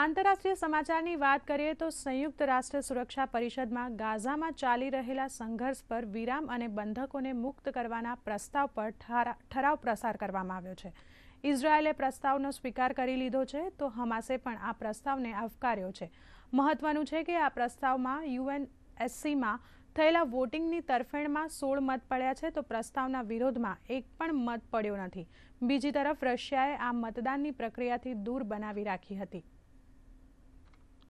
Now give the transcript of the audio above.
આંતરરાષ્ટ્રીય સમાચારની વાત કરીએ તો સંયુક્ત રાષ્ટ્ર સુરક્ષા પરિષદમાં ગાઝામાં ચાલી રહેલા સંઘર્ષ પર વિરામ અને બંધકોને મુક્ત કરવાના પ્રસ્તાવ પર ઠરાવ પ્રસાર કરવામાં આવ્યો છે ઇઝરાયેલે પ્રસ્તાવનો સ્વીકાર કરી લીધો છે તો હમાસે પણ આ પ્રસ્તાવને આવકાર્યો છે મહત્વનું છે કે આ પ્રસ્તાવમાં યુએનએસસીમાં થયેલા વોટિંગની તરફેણમાં સોળ મત પડ્યા છે તો પ્રસ્તાવના વિરોધમાં એક પણ મત પડ્યો નથી બીજી તરફ રશિયાએ આ મતદાનની પ્રક્રિયાથી દૂર બનાવી રાખી હતી